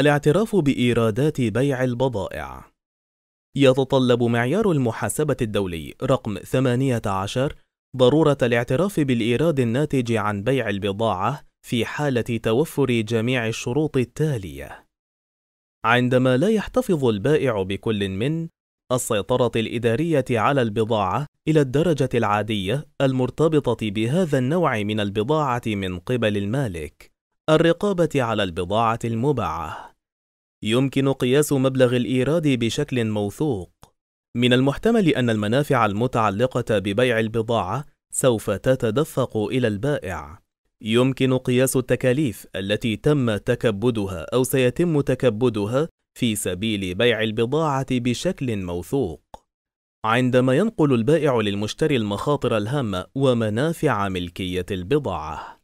الاعتراف بإيرادات بيع البضائع يتطلب معيار المحاسبة الدولي رقم 18 ضرورة الاعتراف بالإيراد الناتج عن بيع البضاعة في حالة توفر جميع الشروط التالية: عندما لا يحتفظ البائع بكل من السيطرة الإدارية على البضاعة إلى الدرجة العادية المرتبطة بهذا النوع من البضاعة من قبل المالك، الرقابة على البضاعة المباعة يمكن قياس مبلغ الإيراد بشكل موثوق من المحتمل أن المنافع المتعلقة ببيع البضاعة سوف تتدفق إلى البائع يمكن قياس التكاليف التي تم تكبدها أو سيتم تكبدها في سبيل بيع البضاعة بشكل موثوق عندما ينقل البائع للمشتري المخاطر الهامة ومنافع ملكية البضاعة